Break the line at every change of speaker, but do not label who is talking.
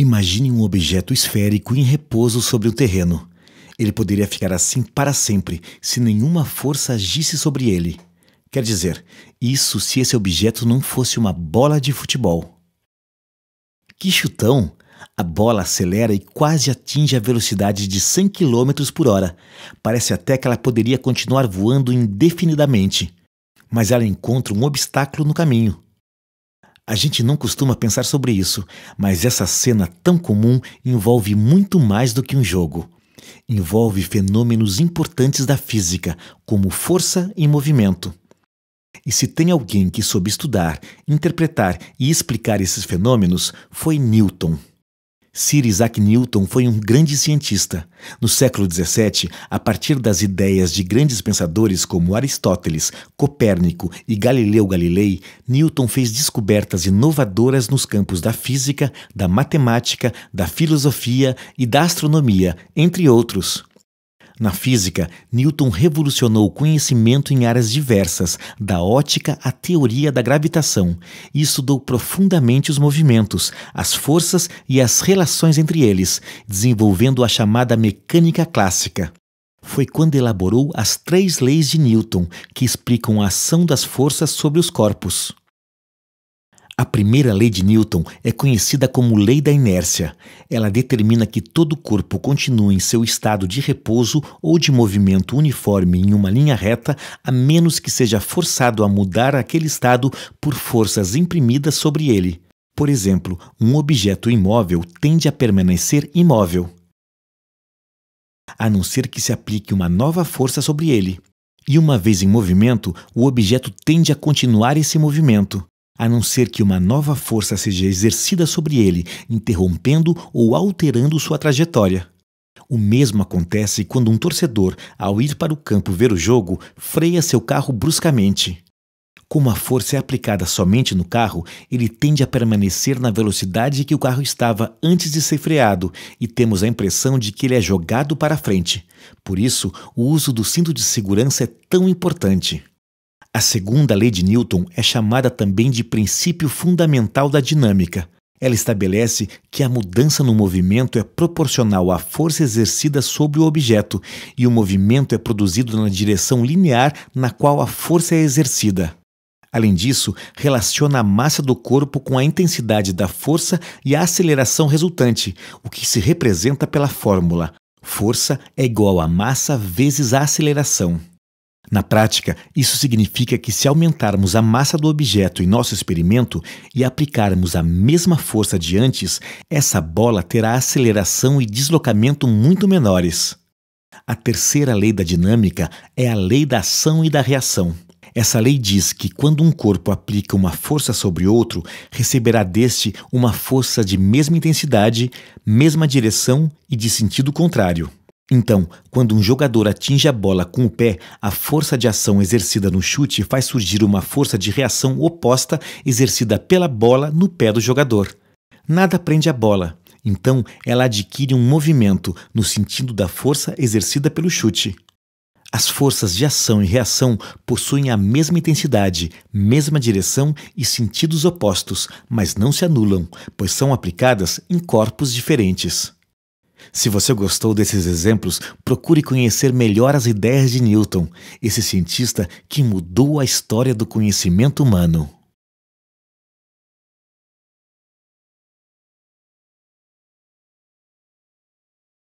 Imagine um objeto esférico em repouso sobre o terreno. Ele poderia ficar assim para sempre, se nenhuma força agisse sobre ele. Quer dizer, isso se esse objeto não fosse uma bola de futebol. Que chutão! A bola acelera e quase atinge a velocidade de 100 km por hora. Parece até que ela poderia continuar voando indefinidamente. Mas ela encontra um obstáculo no caminho. A gente não costuma pensar sobre isso, mas essa cena tão comum envolve muito mais do que um jogo. Envolve fenômenos importantes da física, como força e movimento. E se tem alguém que soube estudar, interpretar e explicar esses fenômenos, foi Newton. Sir Isaac Newton foi um grande cientista. No século XVII, a partir das ideias de grandes pensadores como Aristóteles, Copérnico e Galileu Galilei, Newton fez descobertas inovadoras nos campos da física, da matemática, da filosofia e da astronomia, entre outros. Na física, Newton revolucionou o conhecimento em áreas diversas, da ótica à teoria da gravitação, e estudou profundamente os movimentos, as forças e as relações entre eles, desenvolvendo a chamada mecânica clássica. Foi quando elaborou as três leis de Newton, que explicam a ação das forças sobre os corpos. A primeira lei de Newton é conhecida como lei da inércia. Ela determina que todo corpo continue em seu estado de repouso ou de movimento uniforme em uma linha reta, a menos que seja forçado a mudar aquele estado por forças imprimidas sobre ele. Por exemplo, um objeto imóvel tende a permanecer imóvel, a não ser que se aplique uma nova força sobre ele. E uma vez em movimento, o objeto tende a continuar esse movimento a não ser que uma nova força seja exercida sobre ele, interrompendo ou alterando sua trajetória. O mesmo acontece quando um torcedor, ao ir para o campo ver o jogo, freia seu carro bruscamente. Como a força é aplicada somente no carro, ele tende a permanecer na velocidade que o carro estava antes de ser freado e temos a impressão de que ele é jogado para frente. Por isso, o uso do cinto de segurança é tão importante. A segunda lei de Newton é chamada também de princípio fundamental da dinâmica. Ela estabelece que a mudança no movimento é proporcional à força exercida sobre o objeto e o movimento é produzido na direção linear na qual a força é exercida. Além disso, relaciona a massa do corpo com a intensidade da força e a aceleração resultante, o que se representa pela fórmula: força é igual a massa vezes a aceleração. Na prática, isso significa que se aumentarmos a massa do objeto em nosso experimento e aplicarmos a mesma força de antes, essa bola terá aceleração e deslocamento muito menores. A terceira lei da dinâmica é a lei da ação e da reação. Essa lei diz que quando um corpo aplica uma força sobre outro, receberá deste uma força de mesma intensidade, mesma direção e de sentido contrário. Então, quando um jogador atinge a bola com o pé, a força de ação exercida no chute faz surgir uma força de reação oposta exercida pela bola no pé do jogador. Nada prende a bola, então ela adquire um movimento no sentido da força exercida pelo chute. As forças de ação e reação possuem a mesma intensidade, mesma direção e sentidos opostos, mas não se anulam, pois são aplicadas em corpos diferentes. Se você gostou desses exemplos, procure conhecer melhor as ideias de Newton, esse cientista que mudou a história do conhecimento humano.